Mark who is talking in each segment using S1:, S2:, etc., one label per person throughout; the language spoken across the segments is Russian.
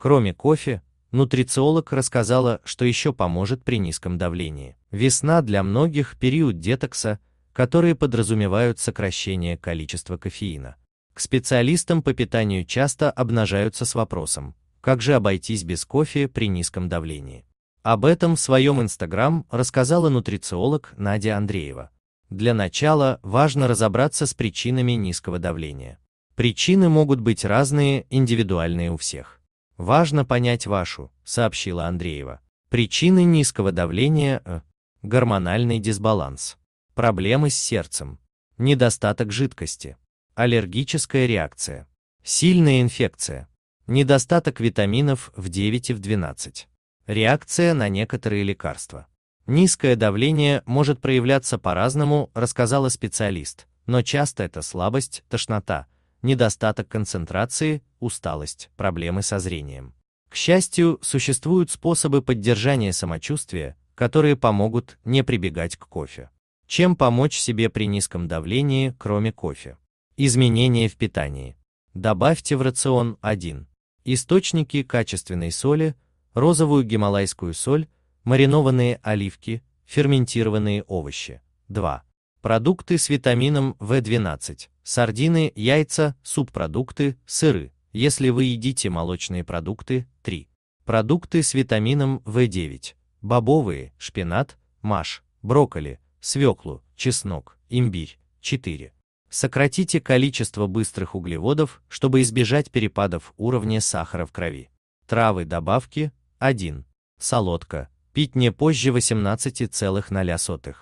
S1: Кроме кофе, нутрициолог рассказала, что еще поможет при низком давлении. Весна для многих – период детокса, которые подразумевают сокращение количества кофеина. К специалистам по питанию часто обнажаются с вопросом, как же обойтись без кофе при низком давлении. Об этом в своем Инстаграм рассказала нутрициолог Надя Андреева. Для начала важно разобраться с причинами низкого давления. Причины могут быть разные, индивидуальные у всех. Важно понять вашу, сообщила Андреева. Причины низкого давления э, гормональный дисбаланс, проблемы с сердцем, недостаток жидкости, аллергическая реакция, сильная инфекция, недостаток витаминов в 9 и в 12, реакция на некоторые лекарства. Низкое давление может проявляться по-разному, рассказала специалист, но часто это слабость, тошнота, недостаток концентрации, усталость, проблемы со зрением. К счастью, существуют способы поддержания самочувствия, которые помогут не прибегать к кофе. Чем помочь себе при низком давлении, кроме кофе? Изменения в питании. Добавьте в рацион 1. Источники качественной соли, розовую гималайскую соль, маринованные оливки, ферментированные овощи. 2. Продукты с витамином В12, сардины, яйца, субпродукты, сыры, если вы едите молочные продукты, 3. Продукты с витамином В9, бобовые, шпинат, маш, брокколи, свеклу, чеснок, имбирь, 4. Сократите количество быстрых углеводов, чтобы избежать перепадов уровня сахара в крови. Травы добавки 1. Солодка. Пить не позже 18,0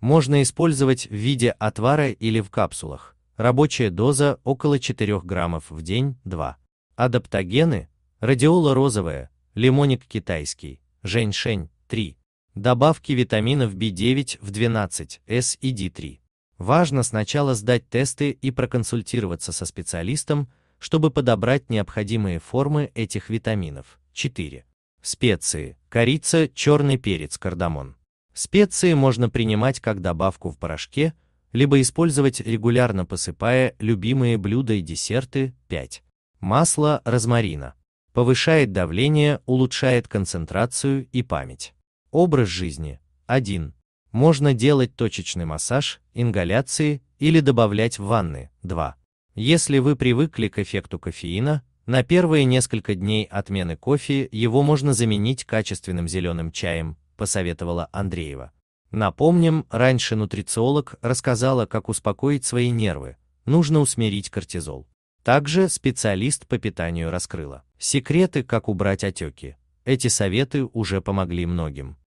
S1: можно использовать в виде отвара или в капсулах. Рабочая доза около 4 граммов в день, 2. Адаптогены, радиола розовая, лимоник китайский, женьшень, 3. Добавки витаминов B9 в 12, S и D3. Важно сначала сдать тесты и проконсультироваться со специалистом, чтобы подобрать необходимые формы этих витаминов. 4. Специи. Корица, черный перец, кардамон. Специи можно принимать как добавку в порошке, либо использовать регулярно посыпая любимые блюда и десерты. 5. Масло розмарина. Повышает давление, улучшает концентрацию и память. Образ жизни. 1. Можно делать точечный массаж, ингаляции или добавлять в ванны. 2. Если вы привыкли к эффекту кофеина, на первые несколько дней отмены кофе его можно заменить качественным зеленым чаем, посоветовала Андреева. Напомним, раньше нутрициолог рассказала, как успокоить свои нервы, нужно усмирить кортизол. Также специалист по питанию раскрыла секреты, как убрать отеки. Эти советы уже помогли многим.